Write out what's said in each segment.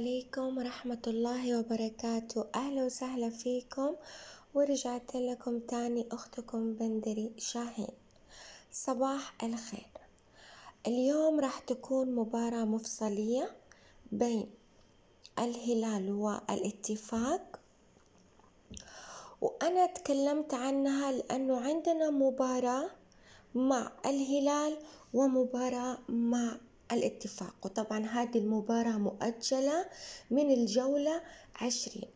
عليكم ورحمة الله وبركاته أهلا وسهلا فيكم ورجعت لكم تاني أختكم بندري شاهين صباح الخير اليوم راح تكون مباراة مفصلية بين الهلال والاتفاق وأنا تكلمت عنها لأنه عندنا مباراة مع الهلال ومباراة مع الاتفاق وطبعا هذه المباراة مؤجلة من الجولة عشرين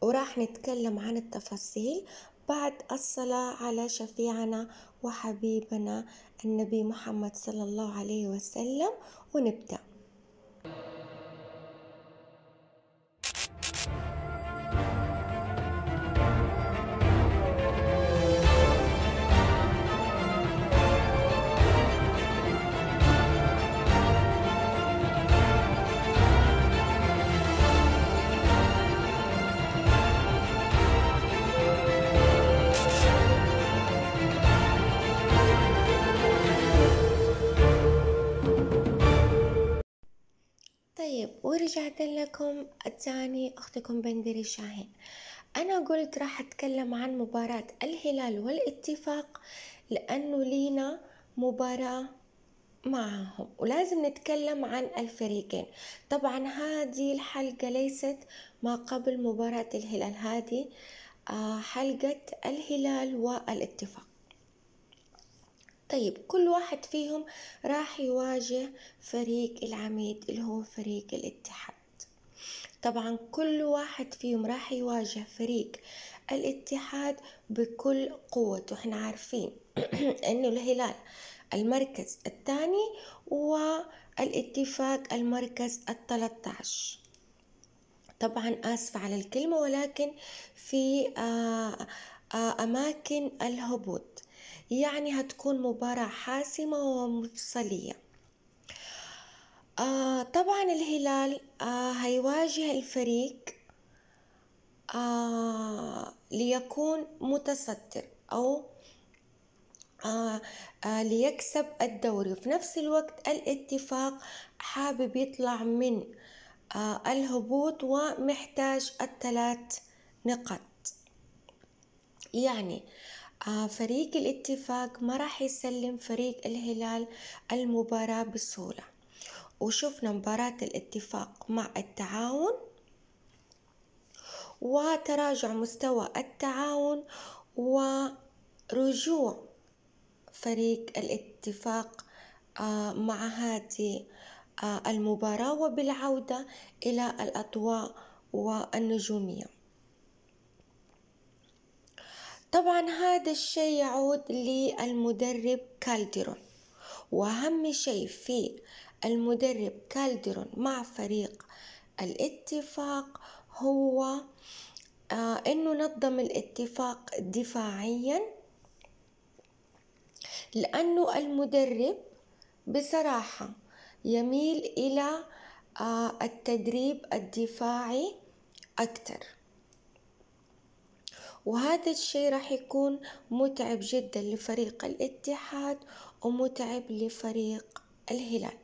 وراح نتكلم عن التفاصيل بعد الصلاة على شفيعنا وحبيبنا النبي محمد صلى الله عليه وسلم ونبدأ طيب ورجعت لكم تاني أختكم بندري شاهين أنا قلت راح أتكلم عن مباراة الهلال والاتفاق لأنه لينا مباراة معهم ولازم نتكلم عن الفريقين طبعا هذه الحلقة ليست ما قبل مباراة الهلال هذه آه، حلقة الهلال والاتفاق طيب كل واحد فيهم راح يواجه فريق العميد اللي هو فريق الاتحاد طبعا كل واحد فيهم راح يواجه فريق الاتحاد بكل قوته احنا عارفين انه الهلال المركز الثاني والاتفاق المركز الثلاثة طبعا آسفة على الكلمة ولكن في آآ آه، آآ آه، أماكن الهبوط يعني هتكون مباراة حاسمة ومفصلية آه طبعا الهلال آه هيواجه الفريق آه ليكون متصدر أو آه آه ليكسب الدوري وفي نفس الوقت الاتفاق حابب يطلع من آه الهبوط ومحتاج الثلاث نقاط يعني آه، فريق الاتفاق ما راح يسلم فريق الهلال المباراة بسهولة وشفنا مباراة الاتفاق مع التعاون وتراجع مستوى التعاون ورجوع فريق الاتفاق آه، مع هذه آه، المباراة وبالعودة إلى الأضواء والنجومية طبعا هذا الشيء يعود للمدرب كالديرون وأهم شيء في المدرب كالديرون مع فريق الاتفاق هو آه انه نظم الاتفاق دفاعيا لانه المدرب بصراحه يميل الى آه التدريب الدفاعي اكثر وهذا الشيء راح يكون متعب جدا لفريق الاتحاد ومتعب لفريق الهلال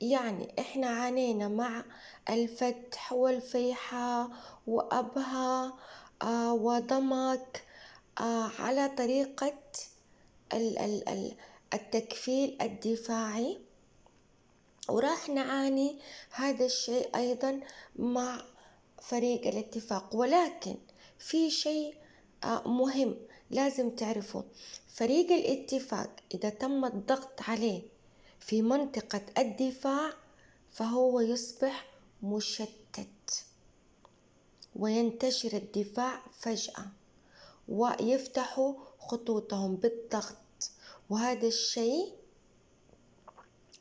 يعني احنا عانينا مع الفتح والفيحة وأبها آه وضمك آه على طريقة التكفيل الدفاعي وراح نعاني هذا الشيء أيضا مع فريق الاتفاق ولكن في شيء آه، مهم لازم تعرفه فريق الاتفاق إذا تم الضغط عليه في منطقة الدفاع فهو يصبح مشتت وينتشر الدفاع فجأة ويفتحوا خطوطهم بالضغط وهذا الشيء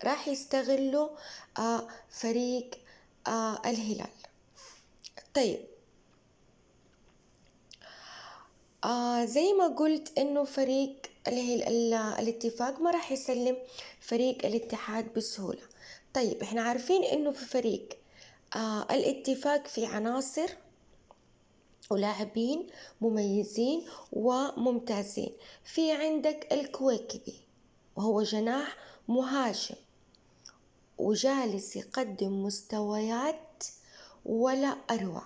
راح يستغله آه، فريق آه، الهلال طيب آه زي ما قلت انه فريق الاتفاق ما راح يسلم فريق الاتحاد بسهولة طيب احنا عارفين انه في فريق آه الاتفاق في عناصر ولاعبين مميزين وممتازين في عندك الكويكبي وهو جناح مهاجم وجالس يقدم مستويات ولا أروع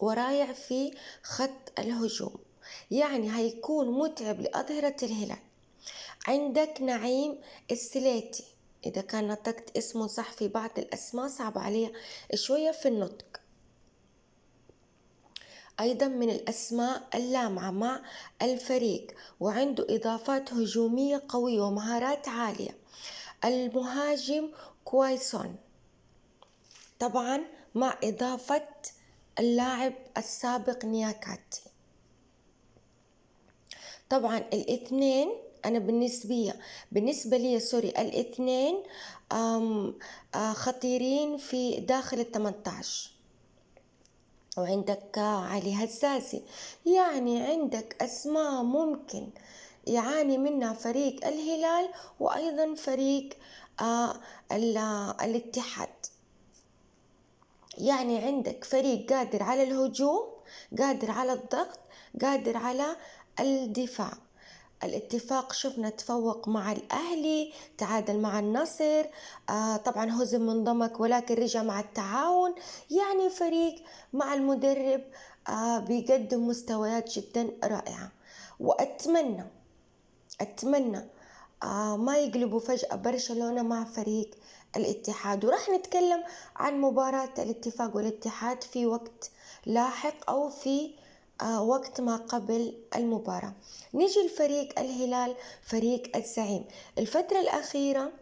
ورايع في خط الهجوم يعني هيكون متعب لأظهرة الهلال عندك نعيم السليتي إذا كان نطقت اسمه صح في بعض الأسماء صعب عليه شوية في النطق أيضا من الأسماء اللامعة مع الفريق وعنده إضافات هجومية قوية ومهارات عالية المهاجم كويسون طبعا مع إضافة اللاعب السابق نياكاتي طبعا الاثنين أنا بالنسبة بالنسبة لي سوري الاثنين خطيرين في داخل الثمنتاش وعندك علي هزازي يعني عندك أسماء ممكن يعاني منها فريق الهلال وأيضا فريق الاتحاد يعني عندك فريق قادر على الهجوم قادر على الضغط قادر على الدفاع الاتفاق شفنا تفوق مع الأهلي تعادل مع النصر آه طبعا هزم من ضمك ولكن رجع مع التعاون يعني فريق مع المدرب آه بيقدم مستويات جدا رائعة وأتمنى أتمنى آه ما يقلبوا فجأة برشلونة مع فريق الاتحاد وراح نتكلم عن مباراة الاتفاق والاتحاد في وقت لاحق أو في آه، وقت ما قبل المباراة نيجي لفريق الهلال فريق الزعيم الفترة الأخيرة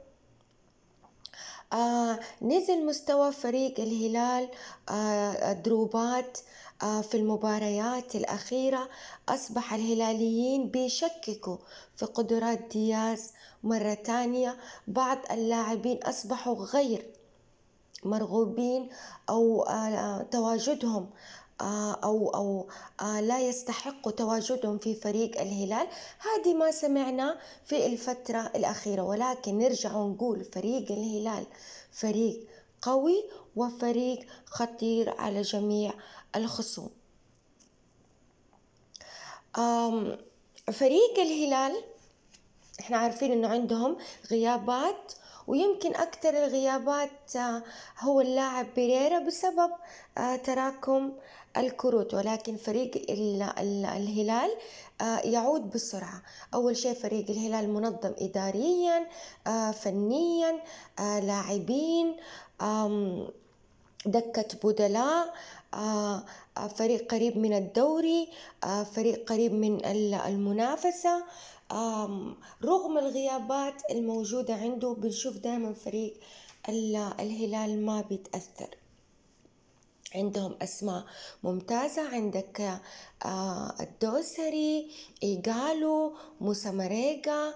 آه نزل مستوى فريق الهلال آه الدروبات آه، في المباريات الأخيرة أصبح الهلاليين بيشككوا في قدرات دياز مرة تانية بعض اللاعبين أصبحوا غير مرغوبين أو آه، تواجدهم آه، أو أو لا يستحق تواجدهم في فريق الهلال هذه ما سمعنا في الفترة الأخيرة ولكن نرجع ونقول فريق الهلال فريق قوي وفريق خطير على جميع الخصوم فريق الهلال احنا عارفين انه عندهم غيابات ويمكن أكثر الغيابات آه، هو اللاعب بيريرا بسبب آه، تراكم الكروت ولكن فريق الهلال آه، يعود بسرعة أول شيء فريق الهلال منظم إداريا فنيا لاعبين دكة بدلاء فريق قريب من الدوري فريق قريب من المنافسة رغم الغيابات الموجودة عنده بنشوف دائما فريق الهلال ما بيتأثر عندهم أسماء ممتازة عندك الدوسري إيجالو موسى مريقا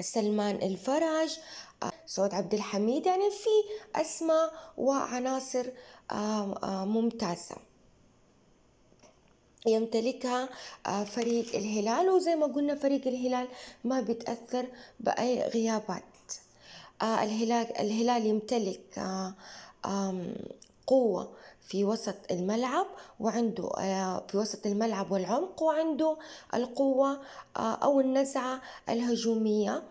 سلمان الفرج آه، سعود عبد الحميد يعني في أسماء وعناصر آه، آه، ممتازة يمتلكها فريق الهلال وزي ما قلنا فريق الهلال ما بيتأثر بأي غيابات الهلال الهلال يمتلك قوة في وسط الملعب وعنده آه، في وسط الملعب والعمق وعنده القوة آه، أو النزعة الهجومية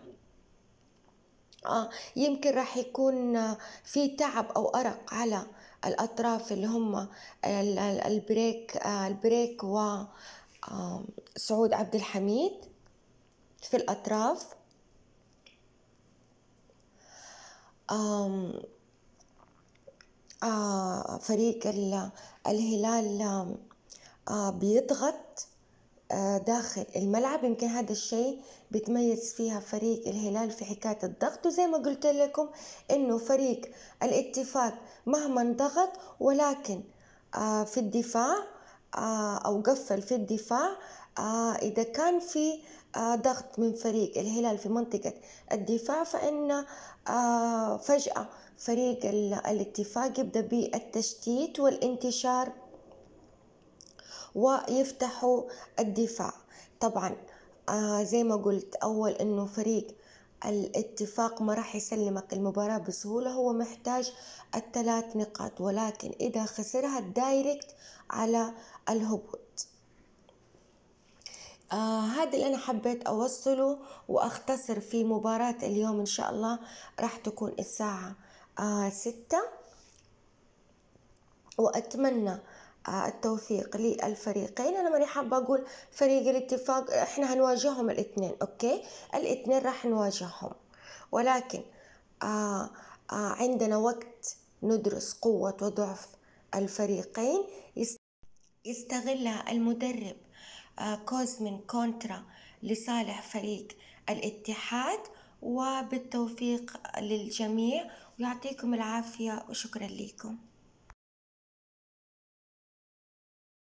آه، يمكن راح يكون في تعب أو أرق على الأطراف اللي هم البريك البريك و سعود عبد الحميد في الأطراف آه، فريق الهلال آه، بيضغط آه، داخل الملعب يمكن هذا الشيء بتميز فيها فريق الهلال في حكاية الضغط وزي ما قلت لكم انه فريق الاتفاق مهما انضغط ولكن في الدفاع او قفل في الدفاع اذا كان في ضغط من فريق الهلال في منطقة الدفاع فان فجأة فريق الاتفاق يبدأ بالتشتيت والانتشار ويفتحوا الدفاع طبعا آه زي ما قلت أول أنه فريق الاتفاق ما راح يسلمك المباراة بسهولة هو محتاج الثلاث نقاط ولكن إذا خسرها الدايركت على الهبوط آه هذا اللي أنا حبيت أوصله وأختصر في مباراة اليوم إن شاء الله راح تكون الساعة آه ستة وأتمنى آه، التوفيق للفريقين انا ماني حابه اقول فريق الاتفاق احنا هنواجههم الاثنين اوكي الاثنين راح نواجههم ولكن آه, آه، عندنا وقت ندرس قوه وضعف الفريقين يستغلها المدرب آه كوزمين كونترا لصالح فريق الاتحاد وبالتوفيق للجميع يعطيكم العافية وشكرا لكم